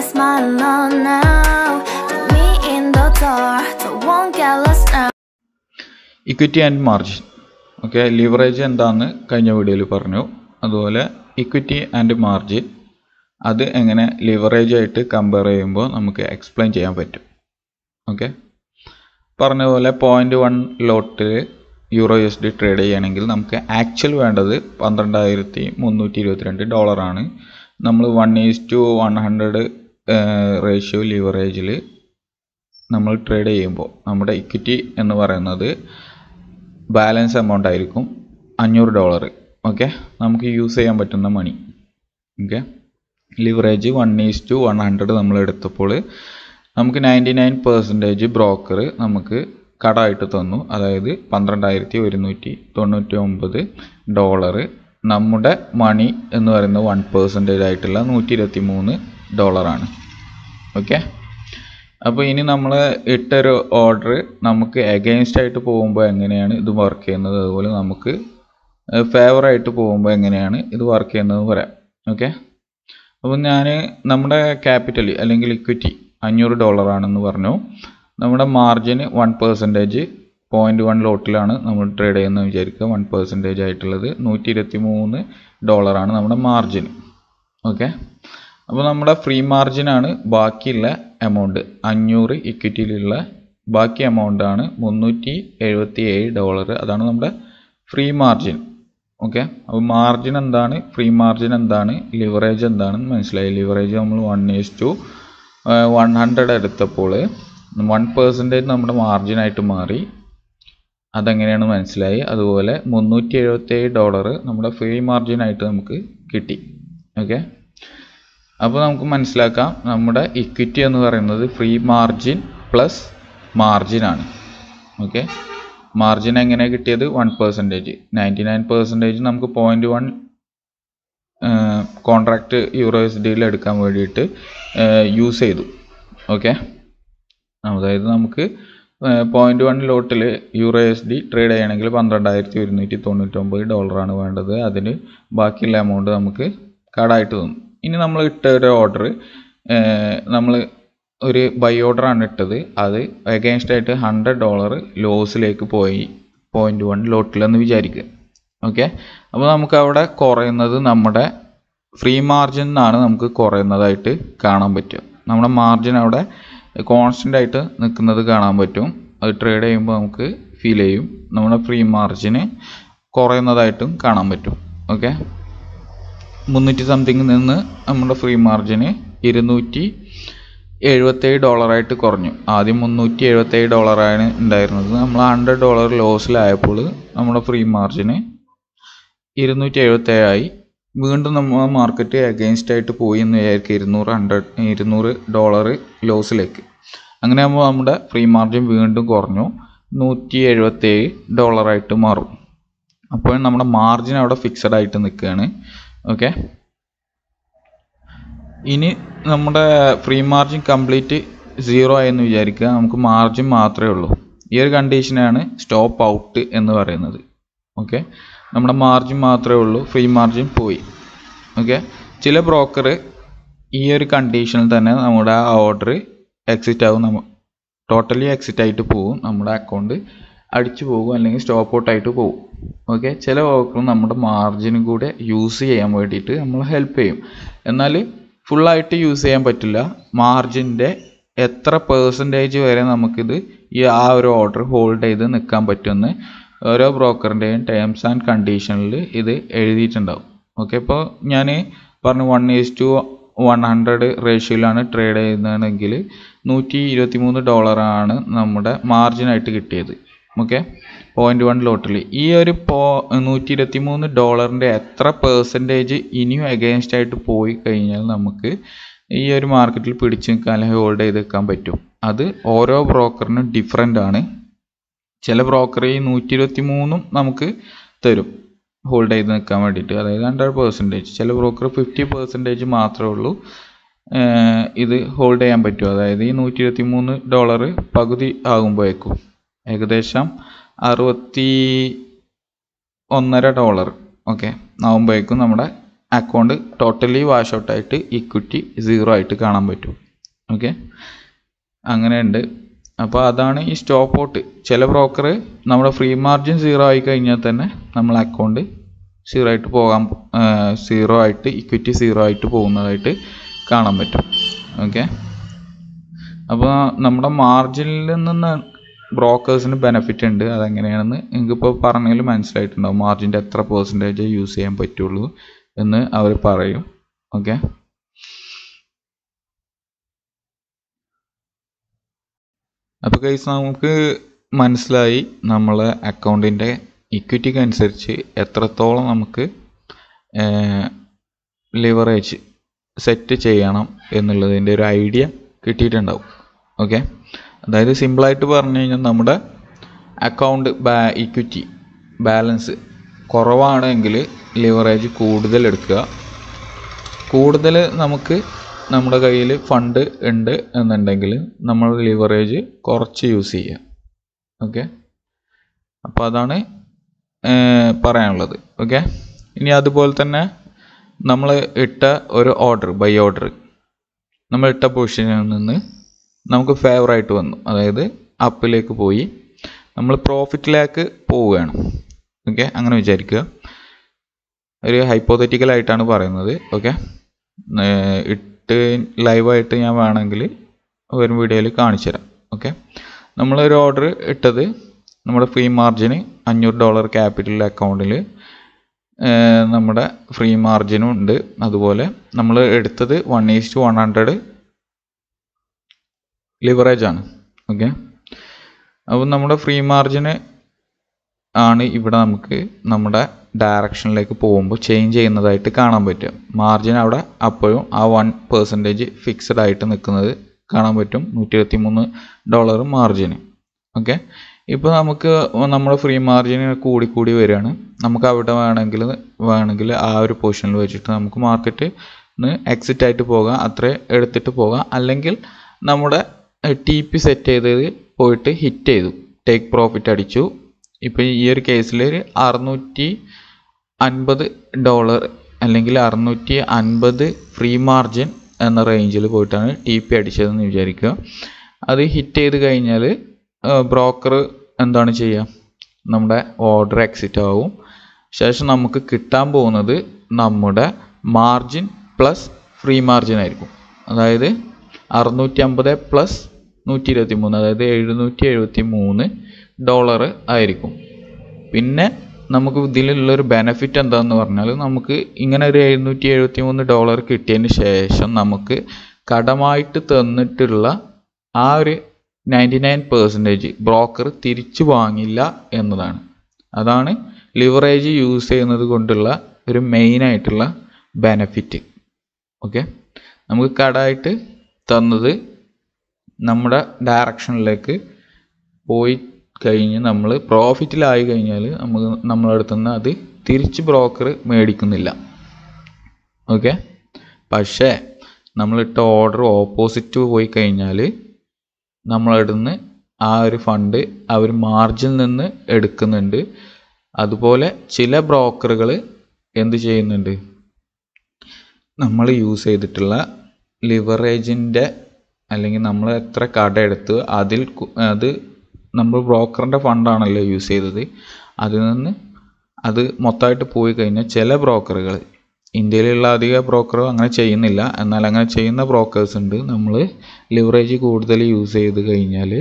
I smile on now Put me in the dark So won't get lost now equity and margin okay leverage എന്താണെന്ന് കഴിഞ്ഞ വീഡിയോയിൽ പറഞ്ഞു അതുപോലെ equity and margin അത് എങ്ങനെ leverage ആയിട്ട് കമ്പയർ ചെയ്യുമ്പോൾ നമുക്ക് എക്സ്പ്ലെയിൻ ചെയ്യാൻ പറ്റും ഓക്കെ പറഞ്ഞ പോലെ പോയിൻ്റ് വൺ ലോട്ടിൽ euro U S D trade ചെയ്യുകയാണെങ്കിൽ നമുക്ക് ആക്ച്വൽ വേണ്ടത് പന്ത്രണ്ടായിരത്തി മുന്നൂറ്റി ഇരുപത്തിരണ്ട് ഡോളറാണ് നമ്മൾ one is to one hundred ratio ലിവറേജിൽ നമ്മൾ ട്രേഡ് ചെയ്യുമ്പോൾ നമ്മുടെ ഇക്വിറ്റി എന്ന് പറയുന്നത് ബാലൻസ് എമൗണ്ട് ആയിരിക്കും അഞ്ഞൂറ് ഡോളർ ഓക്കെ നമുക്ക് യൂസ് ചെയ്യാൻ പറ്റുന്ന money okay leverage one is to one hundred നമ്മൾ എടുത്തപ്പോൾ നമുക്ക് നയൻറ്റി നയൻ പെർസെൻറ്റേജ് ബ്രോക്കർ നമുക്ക് കടമായിട്ട് തന്നു അതായത് പന്ത്രണ്ടായിരത്തി ഒരുന്നൂറ്റി തൊണ്ണൂറ്റി ഒമ്പത് ഡോളർ നമ്മുടെ മണി എന്ന് പറയുന്നത് വൺ പെർസെൻറ്റേജ് ആയിട്ടുള്ള നൂറ്റി ഇരുപത്തി മൂന്ന് ഡോളറാണ് ഓക്കെ അപ്പോൾ ഇനി നമ്മൾ ഇട്ടൊരു ഓർഡർ നമുക്ക് എഗെയിൻസ്റ്റ് ആയിട്ട് പോകുമ്പോൾ എങ്ങനെയാണ് ഇത് വർക്ക് ചെയ്യുന്നത് അതുപോലെ നമുക്ക് ഫേവറായിട്ട് പോകുമ്പോൾ എങ്ങനെയാണ് ഇത് വർക്ക് ചെയ്യുന്നത് പറയാം ഓക്കെ അപ്പോൾ ഞാൻ നമ്മുടെ ക്യാപിറ്റൽ അല്ലെങ്കിൽ ഇക്വിറ്റി അഞ്ഞൂറ് ഡോളർ ആണെന്ന് പറഞ്ഞു നമ്മുടെ margin one percentage point one ലോട്ടിലാണ് നമ്മൾ ട്രേഡ് ചെയ്യുന്നത് വിചാരിക്കുക വൺ പെർസെൻറ്റേജ് ആയിട്ടുള്ളത് നൂറ്റി ഇരുപത്തി മൂന്ന് ഡോളറാണ് നമ്മുടെ മാർജിൻ ഓക്കെ അപ്പോൾ നമ്മുടെ ഫ്രീ മാർജിനാണ് ബാക്കിയുള്ള എമൗണ്ട് അഞ്ഞൂറ് ഇക്വിറ്റിയിലുള്ള ബാക്കി എമൗണ്ട് ആണ് മുന്നൂറ്റി എഴുപത്തി ഏഴ് ഡോളർ അതാണ് നമ്മുടെ ഫ്രീ മാർജിൻ ഓക്കെ അപ്പോൾ മാർജിൻ എന്താണ് ഫ്രീ മാർജിൻ എന്താണ് ലിവറേജ് എന്താണെന്ന് മനസ്സിലായി ലിവറേജ് നമ്മൾ one is to one hundred എടുത്തപ്പോൾ വൺ പേഴ്സൻറ്റേജ് നമ്മുടെ മാർജിനായിട്ട് മാറി അതെങ്ങനെയാണ് മനസ്സിലായി അതുപോലെ മുന്നൂറ്റി ഏഴ് ഡോളർ നമ്മുടെ ഫ്രീ മാർജിനായിട്ട് നമുക്ക് കിട്ടി ഓക്കെ അപ്പോൾ നമുക്ക് മനസ്സിലാക്കാം നമ്മുടെ ഇക്വിറ്റി എന്ന് പറയുന്നത് ഫ്രീ മാർജിൻ പ്ലസ് മാർജിൻ ആണ് ഓക്കെ മാർജിൻ എങ്ങനെ കിട്ടിയത് one percentage ninety nine percentage നമുക്ക് point one contract euro S ഡിയിൽ എടുക്കാൻ വേണ്ടിയിട്ട് യൂസ് ചെയ്തു ഓക്കെ അതായത് നമുക്ക് പോയിൻ്റ് വൺ ലോട്ടിൽ യൂറോ എസ് ഡി ട്രേഡ് ചെയ്യണമെങ്കിൽ പന്ത്രണ്ടായിരത്തി ഒരുന്നൂറ്റി തൊണ്ണൂറ്റൊമ്പത് ഡോളറാണ് വേണ്ടത് അതിന് ബാക്കിയുള്ള എമൗണ്ട് നമുക്ക് കടായിട്ട് തന്നു ഇനി നമ്മൾ ഇട്ട ഒരു ഓർഡർ നമ്മൾ ഒരു ബൈ ഓർഡറാണ് ഇട്ടത് അത് എഗൈൻസ്റ്റ് ആയിട്ട് ഹൺഡ്രഡ് ഡോളർ ലോസിലേക്ക് പോയി പോയിൻ്റ് വൺ ലോട്ടിലെന്ന് വിചാരിക്കുക ഓക്കെ അപ്പോൾ നമുക്ക് അവിടെ കുറയുന്നത് നമ്മുടെ ഫ്രീ മാർജിൻ എന്നാണ് നമുക്ക് കുറയുന്നതായിട്ട് കാണാൻ പറ്റുക നമ്മുടെ മാർജിൻ അവിടെ കോൺസ്റ്റൻ്റ് ആയിട്ട് നിൽക്കുന്നത് കാണാൻ പറ്റും അത് ട്രേഡ് ചെയ്യുമ്പോൾ നമുക്ക് ഫീൽ ചെയ്യും നമ്മുടെ ഫ്രീ മാർജിന് കുറയുന്നതായിട്ടും കാണാൻ പറ്റും ഓക്കെ മുന്നൂറ്റി സംതിങ് നിന്ന് നമ്മുടെ ഫ്രീ മാർജിന് ഇരുന്നൂറ്റി എഴുപത്തേഴ് ഡോളറായിട്ട് കുറഞ്ഞു ആദ്യം മുന്നൂറ്റി എഴുപത്തേഴ് ഡോളറാണ് ഉണ്ടായിരുന്നത് നമ്മൾ ഹൺഡ്രഡ് ഡോളർ ലോസിലായപ്പോൾ നമ്മുടെ ഫ്രീ മാർജിന് ഇരുന്നൂറ്റി എഴുപത്തേഴായി വീണ്ടും നമ്മൾ മാർക്കറ്റ് അഗെയിൻസ്റ്റ് ആയിട്ട് പോയി എന്ന് വിചാരിക്കും ഇരുന്നൂറ് ഹൺഡ്രഡ് ഇരുന്നൂറ് ഡോളർ ലോസിലേക്ക് അങ്ങനെ ആകുമ്പോൾ നമ്മുടെ ഫ്രീ മാർജിൻ വീണ്ടും കുറഞ്ഞു നൂറ്റി എഴുപത്തേഴ് ഡോളറായിട്ട് മാറും അപ്പോൾ നമ്മുടെ മാർജിൻ അവിടെ ഫിക്സഡ് ആയിട്ട് നിൽക്കുകയാണ് ഓക്കെ ഇനി നമ്മുടെ ഫ്രീ മാർജിൻ കംപ്ലീറ്റ് സീറോ ആയെന്ന് വിചാരിക്കുക നമുക്ക് മാർജിൻ മാത്രമേ ഉള്ളൂ ഈ ഒരു കണ്ടീഷനാണ് സ്റ്റോപ്പ് ഔട്ട് എന്ന് പറയുന്നത് ഓക്കെ നമ്മുടെ മാർജിൻ മാത്രമേ ഉള്ളൂ ഫ്രീ മാർജിൻ പോയി ഓക്കെ ചില ബ്രോക്കർ ഈ ഒരു കണ്ടീഷനിൽ തന്നെ നമ്മുടെ ആ ഓർഡർ എക്സിറ്റ് ആവും നമ്മൾ ടോട്ടലി എക്സിറ്റ് ആയിട്ട് പോവും നമ്മുടെ അക്കൗണ്ട് അടിച്ചു പോകും അല്ലെങ്കിൽ സ്റ്റോപ്പ് ഔട്ടായിട്ട് പോകും ഓക്കെ ചില വാക്കുകൾ നമ്മുടെ മാർജിനും കൂടെ യൂസ് ചെയ്യാൻ വേണ്ടിയിട്ട് നമ്മൾ ഹെൽപ്പ് ചെയ്യും എന്നാൽ ഫുള്ളായിട്ട് യൂസ് ചെയ്യാൻ പറ്റില്ല മാർജിൻ്റെ എത്ര പേഴ്സൻറ്റേജ് വരെ നമുക്കിത് ഈ ആ ഒരു ഓർഡർ ഹോൾഡ് ചെയ്ത് നിൽക്കാൻ പറ്റുമെന്ന് ഓരോ ബ്രോക്കറിൻ്റെയും ടേംസ് ആൻഡ് കണ്ടീഷനിൽ ഇത് എഴുതിയിട്ടുണ്ടാവും ഓക്കെ ഇപ്പോൾ ഞാൻ പറഞ്ഞു one is to one hundred റേഷ്യോയിലാണ് ട്രേഡ് ചെയ്യുന്നതെങ്കിൽ നൂറ്റി ഇരുപത്തി മൂന്ന് ഡോളറാണ് നമ്മുടെ മാർജിനായിട്ട് കിട്ടിയത് ഓക്കെ പോയിൻ്റ് വൺ ലോട്ടറിൽ ഈ ഒരു പോ നൂറ്റി ഇരുപത്തി മൂന്ന് ഡോളറിൻ്റെ എത്ര പെർസെൻറ്റേജ് ഇനിയും അഗേൻസ്റ്റ് ആയിട്ട് പോയി കഴിഞ്ഞാൽ നമുക്ക് ഈ ഒരു മാർക്കറ്റിൽ പിടിച്ച് നിൽക്കാൻ അല്ലെങ്കിൽ ഹോൾഡ് ചെയ്ത് നിൽക്കാൻ പറ്റും അത് ഓരോ ബ്രോക്കറിനും ഡിഫറെൻ്റ് ആണ് ചില ബ്രോക്കർ ഈ നൂറ്റി ഇരുപത്തി മൂന്നും നമുക്ക് തരും ഹോൾഡ് ചെയ്ത് നിൽക്കാൻ വേണ്ടിയിട്ട് അതായത് ഹൺഡ്രഡ് പെർസെൻറ്റേജ് ചില ബ്രോക്കർ ഫിഫ്റ്റി പെർസെൻറ്റേജ് മാത്രമേ ഉള്ളൂ ഇത് ഹോൾഡ് ചെയ്യാൻ പറ്റുമോ അതായത് ഈ നൂറ്റി ഇരുപത്തി മൂന്ന് ഡോളർ പകുതി ആകുമ്പോഴേക്കും ഏകദേശം അറുപത്തി ഒന്നര ഡോളർ ഓക്കെ ആകുമ്പോഴേക്കും നമ്മുടെ അക്കൗണ്ട് ടോട്ടലി വാഷ് ഔട്ടായിട്ട് ഇക്വിറ്റി സീറോ ആയിട്ട് കാണാൻ പറ്റും ഓക്കെ അങ്ങനെയുണ്ട് അപ്പോൾ അതാണ് ഈ സ്റ്റോപ്പ് ഔട്ട് ചില ബ്രോക്കർ നമ്മുടെ ഫ്രീ മാർജിൻ സീറോ ആയി കഴിഞ്ഞാൽ തന്നെ നമ്മളെ അക്കൗണ്ട് സീറോ ആയിട്ട് പോകാൻ സീറോ ആയിട്ട് ഇക്വിറ്റി സീറോ ആയിട്ട് പോകുന്നതായിട്ട് കാണാൻ പറ്റും ഓക്കെ അപ്പോൾ നമ്മുടെ മാർജിനിൽ നിന്ന് ബ്രോക്കേഴ്സിന് ബെനഫിറ്റ് ഉണ്ട് അതെങ്ങനെയാണെന്ന് നിങ്ങൾക്കിപ്പോൾ പറഞ്ഞതിൽ മനസ്സിലായിട്ടുണ്ടാവും മാർജിൻ്റെ എത്ര പെർസെൻറ്റേജ് യൂസ് ചെയ്യാൻ പറ്റുള്ളൂ എന്ന് അവർ പറയും ഓക്കെ അപ്പോൾ കൈസ് നമുക്ക് മനസ്സിലായി നമ്മളെ അക്കൗണ്ടിൻ്റെ ഇക്വിറ്റിക്ക് അനുസരിച്ച് എത്രത്തോളം നമുക്ക് ലിവറേജ് സെറ്റ് ചെയ്യണം എന്നുള്ളതിൻ്റെ ഒരു ഐഡിയ കിട്ടിയിട്ടുണ്ടാവും ഓക്കെ അതായത് സിമ്പിളായിട്ട് പറഞ്ഞു കഴിഞ്ഞാൽ നമ്മുടെ അക്കൗണ്ട് ബാ ഇക്വിറ്റി ബാലൻസ് കുറവാണെങ്കിൽ ലിവറേജ് കൂടുതൽ എടുക്കുക കൂടുതൽ നമുക്ക് നമ്മുടെ കയ്യിൽ ഫണ്ട് ഉണ്ട് എന്നുണ്ടെങ്കിൽ നമ്മൾ ലിവറേജ് കുറച്ച് യൂസ് ചെയ്യുക ഓക്കെ അപ്പോൾ അതാണ് പറയാനുള്ളത് ഓക്കെ ഇനി അതുപോലെ തന്നെ നമ്മൾ ഇട്ട ഒരു ഓർഡർ ബൈ ഓർഡർ നമ്മൾ ഇട്ട പൊസിഷനിൽ നിന്ന് നമുക്ക് ആയിട്ട് വന്നു അതായത് അപ്പിലേക്ക് പോയി നമ്മൾ പ്രോഫിറ്റിലേക്ക് പോവുകയാണ് ഓക്കെ അങ്ങനെ വിചാരിക്കുക ഒരു ഹൈപ്പോത്തറ്റിക്കൽ ആയിട്ടാണ് പറയുന്നത് ഓക്കെ ഇട്ട് ലൈവായിട്ട് ഞാൻ വേണമെങ്കിൽ വരും വീഡിയോയിൽ കാണിച്ചു തരാം ഓക്കെ നമ്മളൊരു ഓർഡർ ഇട്ടത് നമ്മുടെ ഫ്രീ മാർജിന് അഞ്ഞൂറ് ഡോളർ ക്യാപിറ്റൽ അക്കൗണ്ടിൽ നമ്മുടെ ഫ്രീ മാർജിനും ഉണ്ട് അതുപോലെ നമ്മൾ എടുത്തത് one is to one hundred leverage ആണ് ഓക്കെ അപ്പോൾ നമ്മുടെ ഫ്രീ മാർജിന് ആണ് ഇവിടെ നമുക്ക് നമ്മുടെ ഡയറക്ഷനിലേക്ക് പോകുമ്പോൾ ചേഞ്ച് ചെയ്യുന്നതായിട്ട് കാണാൻ പറ്റും മാർജിൻ അവിടെ അപ്പോഴും ആ വൺ പെർസെൻറ്റേജ് ഫിക്സഡ് ആയിട്ട് നിൽക്കുന്നത് കാണാൻ പറ്റും നൂറ്റി ഇരുപത്തി മൂന്ന് ഡോളർ മാർജിന് ഓക്കെ ഇപ്പോൾ നമുക്ക് നമ്മുടെ ഫ്രീ മാർജിൻ കൂടി കൂടി വരികയാണ് നമുക്ക് അവിടെ വേണമെങ്കിൽ വേണമെങ്കിൽ ആ ഒരു പൊസിഷനിൽ വെച്ചിട്ട് നമുക്ക് മാർക്കറ്റ് എക്സിറ്റ് ആയിട്ട് പോകാം അത്രേ എടുത്തിട്ട് പോകാം അല്ലെങ്കിൽ നമ്മുടെ ടി പി സെറ്റ് ചെയ്തത് പോയിട്ട് ഹിറ്റ് ചെയ്തു ടേക്ക് പ്രോഫിറ്റ് അടിച്ചു ഇപ്പം ഈ ഒരു കേസിൽ ഒരു അറുന്നൂറ്റി അൻപത് ഡോളർ അല്ലെങ്കിൽ അറുന്നൂറ്റി അൻപത് ഫ്രീ മാർജിൻ എന്ന റേഞ്ചിൽ പോയിട്ടാണ് ടി പി അടിച്ചതെന്ന് വിചാരിക്കുക അത് ഹിറ്റ് ചെയ്ത് കഴിഞ്ഞാൽ ബ്രോക്കർ എന്താണ് ചെയ്യുക നമ്മുടെ ഓർഡർ എക്സിറ്റ് ആവും ശേഷം നമുക്ക് കിട്ടാൻ പോകുന്നത് നമ്മുടെ മാർജിൻ പ്ലസ് ഫ്രീ മാർജിൻ ആയിരിക്കും അതായത് അറുന്നൂറ്റി അമ്പത് പ്ലസ് നൂറ്റി ഇരുപത്തി മൂന്ന് അതായത് എഴുന്നൂറ്റി എഴുപത്തി മൂന്ന് ഡോളർ ആയിരിക്കും പിന്നെ നമുക്ക് ഇതിലുള്ളൊരു ബെനഫിറ്റ് എന്താണെന്ന് പറഞ്ഞാൽ നമുക്ക് ഇങ്ങനെ ഒരു എഴുന്നൂറ്റി എഴുപത്തി മൂന്ന് ഡോളർ കിട്ടിയതിന് ശേഷം നമുക്ക് കടമായിട്ട് തന്നിട്ടുള്ള ആ ഒരു നയൻറ്റി നയൻ പെർസെൻറ്റേജ് ബ്രോക്കർ തിരിച്ചു വാങ്ങില്ല എന്നതാണ് അതാണ് ലിവറേജ് യൂസ് ചെയ്യുന്നത് കൊണ്ടുള്ള ഒരു മെയിൻ ആയിട്ടുള്ള ബെനഫിറ്റ് ഓക്കെ നമുക്ക് കടമായിട്ട് തന്നത് നമ്മുടെ ഡയറക്ഷനിലേക്ക് പോയി കഴിഞ്ഞ് നമ്മൾ പ്രോഫിറ്റിലായി കഴിഞ്ഞാൽ നമ്മൾ നമ്മളടുത്തു നിന്ന് അത് തിരിച്ച് ബ്രോക്കർ മേടിക്കുന്നില്ല ഓക്കെ പക്ഷേ നമ്മളിട്ട ഓർഡർ ഓപ്പോസിറ്റ് പോയി കഴിഞ്ഞാൽ നമ്മളടുന്ന് ആ ഒരു ഫണ്ട് അവർ മാർജിൽ നിന്ന് എടുക്കുന്നുണ്ട് അതുപോലെ ചില ബ്രോക്കറുകൾ എന്ത് ചെയ്യുന്നുണ്ട് നമ്മൾ യൂസ് ചെയ്തിട്ടുള്ള ലിവറേജിൻ്റെ അല്ലെങ്കിൽ നമ്മൾ എത്ര എടുത്ത് അതിൽ അത് നമ്മൾ ബ്രോക്കറിൻ്റെ ഫണ്ടാണല്ലോ യൂസ് ചെയ്തത് അതിൽ നിന്ന് അത് മൊത്തമായിട്ട് പോയി കഴിഞ്ഞാൽ ചില ബ്രോക്കറുകൾ ഇന്ത്യയിലുള്ള അധിക ബ്രോക്കറും അങ്ങനെ ചെയ്യുന്നില്ല എന്നാൽ അങ്ങനെ ചെയ്യുന്ന ബ്രോക്കേഴ്സ് ഉണ്ട് നമ്മൾ ലിവറേജ് കൂടുതൽ യൂസ് ചെയ്ത് കഴിഞ്ഞാൽ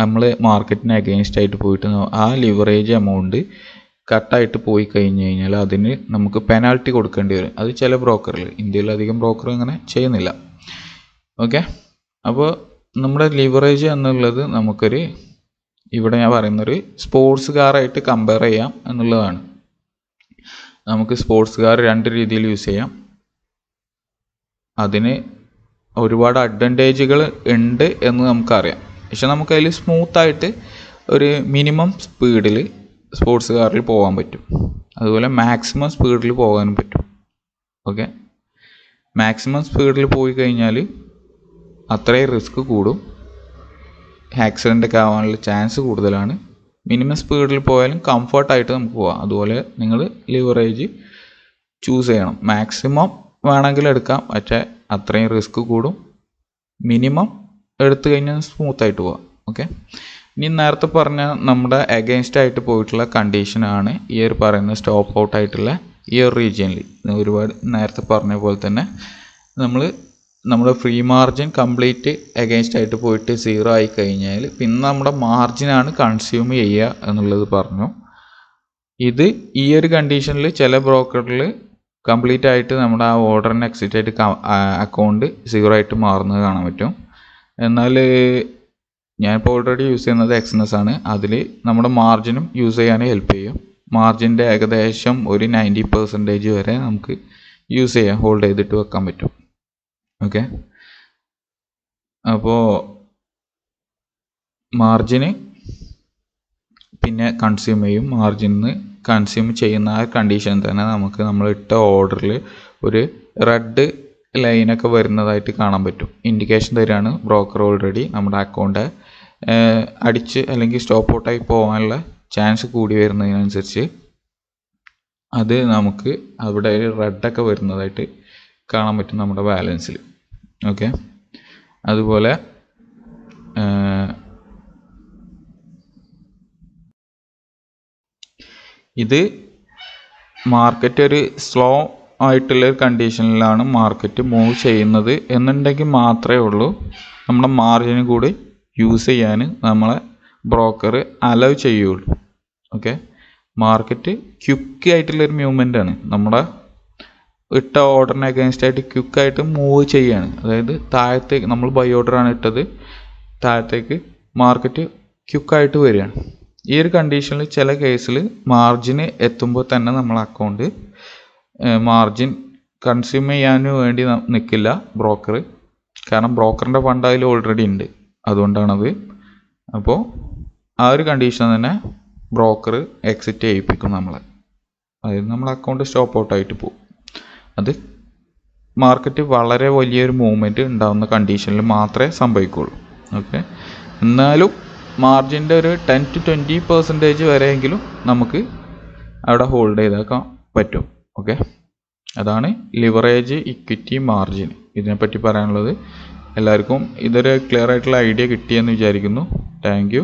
നമ്മൾ മാർക്കറ്റിന് അഗെയിൻസ്റ്റ് ആയിട്ട് പോയിട്ട് ആ ലിവറേജ് എമൗണ്ട് കട്ടായിട്ട് പോയി കഴിഞ്ഞ് കഴിഞ്ഞാൽ അതിന് നമുക്ക് പെനാൽറ്റി കൊടുക്കേണ്ടി വരും അത് ചില ബ്രോക്കറിൽ ഇന്ത്യയിലധികം ബ്രോക്കർ അങ്ങനെ ചെയ്യുന്നില്ല ഓക്കെ അപ്പോൾ നമ്മുടെ ലിവറേജ് എന്നുള്ളത് നമുക്കൊരു ഇവിടെ ഞാൻ പറയുന്നൊരു സ്പോർട്സ് കാറായിട്ട് കമ്പയർ ചെയ്യാം എന്നുള്ളതാണ് നമുക്ക് സ്പോർട്സ് കാർ രണ്ട് രീതിയിൽ യൂസ് ചെയ്യാം അതിന് ഒരുപാട് അഡ്വാൻറ്റേജുകൾ ഉണ്ട് എന്ന് നമുക്കറിയാം പക്ഷെ നമുക്കതിൽ സ്മൂത്തായിട്ട് ഒരു മിനിമം സ്പീഡിൽ സ്പോർട്സ് കാറിൽ പോകാൻ പറ്റും അതുപോലെ മാക്സിമം സ്പീഡിൽ പോകാനും പറ്റും ഓക്കെ മാക്സിമം സ്പീഡിൽ പോയി കഴിഞ്ഞാൽ അത്രയും റിസ്ക് കൂടും ആക്സിഡൻ്റ് ഒക്കെ ആവാനുള്ള ചാൻസ് കൂടുതലാണ് മിനിമം സ്പീഡിൽ പോയാലും കംഫർട്ടായിട്ട് നമുക്ക് പോവാം അതുപോലെ നിങ്ങൾ ലിവറേജ് ചൂസ് ചെയ്യണം മാക്സിമം വേണമെങ്കിൽ എടുക്കാം പക്ഷേ അത്രയും റിസ്ക് കൂടും മിനിമം എടുത്തു കഴിഞ്ഞാൽ സ്മൂത്തായിട്ട് പോവാം ഓക്കെ ഇനി നേരത്തെ പറഞ്ഞ നമ്മുടെ എഗെയിൻസ്റ്റ് ആയിട്ട് പോയിട്ടുള്ള കണ്ടീഷനാണ് ഈ ഒരു പറയുന്ന സ്റ്റോപ്പ് ഔട്ട് ആയിട്ടുള്ള ഈ ഒരു റീജിയനിൽ ഒരുപാട് നേരത്തെ പറഞ്ഞ പോലെ തന്നെ നമ്മൾ നമ്മുടെ ഫ്രീ മാർജിൻ കംപ്ലീറ്റ് എഗൈൻസ്റ്റ് ആയിട്ട് പോയിട്ട് സീറോ ആയി കഴിഞ്ഞാൽ പിന്നെ നമ്മുടെ മാർജിനാണ് കൺസ്യൂം ചെയ്യുക എന്നുള്ളത് പറഞ്ഞു ഇത് ഈ ഒരു കണ്ടീഷനിൽ ചില ബ്രോക്കറിൽ കംപ്ലീറ്റ് ആയിട്ട് നമ്മുടെ ആ ഓർഡറിന് എക്സിറ്റ് ആയിട്ട് അക്കൗണ്ട് സീറോ ആയിട്ട് മാറുന്നത് കാണാൻ പറ്റും എന്നാൽ ഞാനിപ്പോൾ ഓൾറെഡി യൂസ് ചെയ്യുന്നത് എക്സ്നസ് ആണ് അതിൽ നമ്മുടെ മാർജിനും യൂസ് ചെയ്യാൻ ഹെൽപ്പ് ചെയ്യും മാർജിൻ്റെ ഏകദേശം ഒരു നയൻറ്റി പെർസെൻറ്റേജ് വരെ നമുക്ക് യൂസ് ചെയ്യാം ഹോൾഡ് ചെയ്തിട്ട് വെക്കാൻ പറ്റും ഓക്കെ അപ്പോൾ മാർജിന് പിന്നെ കൺസ്യൂം ചെയ്യും മാർജിന്ന് കൺസ്യൂം ചെയ്യുന്ന ആ കണ്ടീഷൻ തന്നെ നമുക്ക് നമ്മൾ ഇട്ട ഓർഡറിൽ ഒരു റെഡ് ലൈനൊക്കെ വരുന്നതായിട്ട് കാണാൻ പറ്റും ഇൻഡിക്കേഷൻ തരികയാണ് ബ്രോക്കർ ഓൾറെഡി നമ്മുടെ അക്കൗണ്ട് അടിച്ച് അല്ലെങ്കിൽ സ്റ്റോപ്പ് ഔട്ടായി പോകാനുള്ള ചാൻസ് കൂടി വരുന്നതിനനുസരിച്ച് അത് നമുക്ക് അവിടെ റെഡൊക്കെ വരുന്നതായിട്ട് കാണാൻ പറ്റും നമ്മുടെ ബാലൻസിൽ ഓക്കെ അതുപോലെ ഇത് മാർക്കറ്റ് ഒരു സ്ലോ ആയിട്ടുള്ള ഒരു കണ്ടീഷനിലാണ് മാർക്കറ്റ് മൂവ് ചെയ്യുന്നത് എന്നുണ്ടെങ്കിൽ മാത്രമേ ഉള്ളൂ നമ്മുടെ മാർജിന് കൂടി യൂസ് ചെയ്യാൻ നമ്മളെ ബ്രോക്കർ അലവ് ചെയ്യുള്ളൂ ഓക്കെ മാർക്കറ്റ് ക്യുക്കി ആയിട്ടുള്ളൊരു മൂവ്മെൻ്റ് ആണ് നമ്മുടെ ഇട്ട ഓർഡറിന് അഗേൻസ്റ്റ് ആയിട്ട് ആയിട്ട് മൂവ് ചെയ്യുകയാണ് അതായത് താഴത്തേക്ക് നമ്മൾ ബൈ ഓർഡറാണ് ഇട്ടത് താഴത്തേക്ക് മാർക്കറ്റ് ആയിട്ട് വരികയാണ് ഈ ഒരു കണ്ടീഷനിൽ ചില കേസിൽ മാർജിന് എത്തുമ്പോൾ തന്നെ നമ്മൾ അക്കൗണ്ട് മാർജിൻ കൺസ്യൂം ചെയ്യാനും വേണ്ടി നിൽക്കില്ല ബ്രോക്കർ കാരണം ബ്രോക്കറിൻ്റെ ഫണ്ട് അതിൽ ഓൾറെഡി ഉണ്ട് അതുകൊണ്ടാണത് അപ്പോൾ ആ ഒരു കണ്ടീഷൻ തന്നെ ബ്രോക്കർ എക്സിറ്റ് ചെയ്യിപ്പിക്കും നമ്മളെ അതായത് നമ്മൾ അക്കൗണ്ട് സ്റ്റോപ്പ് ഔട്ടായിട്ട് പോകും അത് മാർക്കറ്റ് വളരെ വലിയൊരു മൂവ്മെൻറ്റ് ഉണ്ടാകുന്ന കണ്ടീഷനിൽ മാത്രമേ സംഭവിക്കുകയുള്ളൂ ഓക്കെ എന്നാലും മാർജിൻ്റെ ഒരു ടെൻ ടു ട്വൻറ്റി പെർസെൻറ്റേജ് വരെയെങ്കിലും നമുക്ക് അവിടെ ഹോൾഡ് ചെയ്താക്കാൻ പറ്റും ഓക്കെ അതാണ് ലിവറേജ് ഇക്വിറ്റി മാർജിൻ ഇതിനെപ്പറ്റി പറയാനുള്ളത് എല്ലാവർക്കും ഇതൊരു ക്ലിയർ ആയിട്ടുള്ള ഐഡിയ കിട്ടിയെന്ന് വിചാരിക്കുന്നു താങ്ക്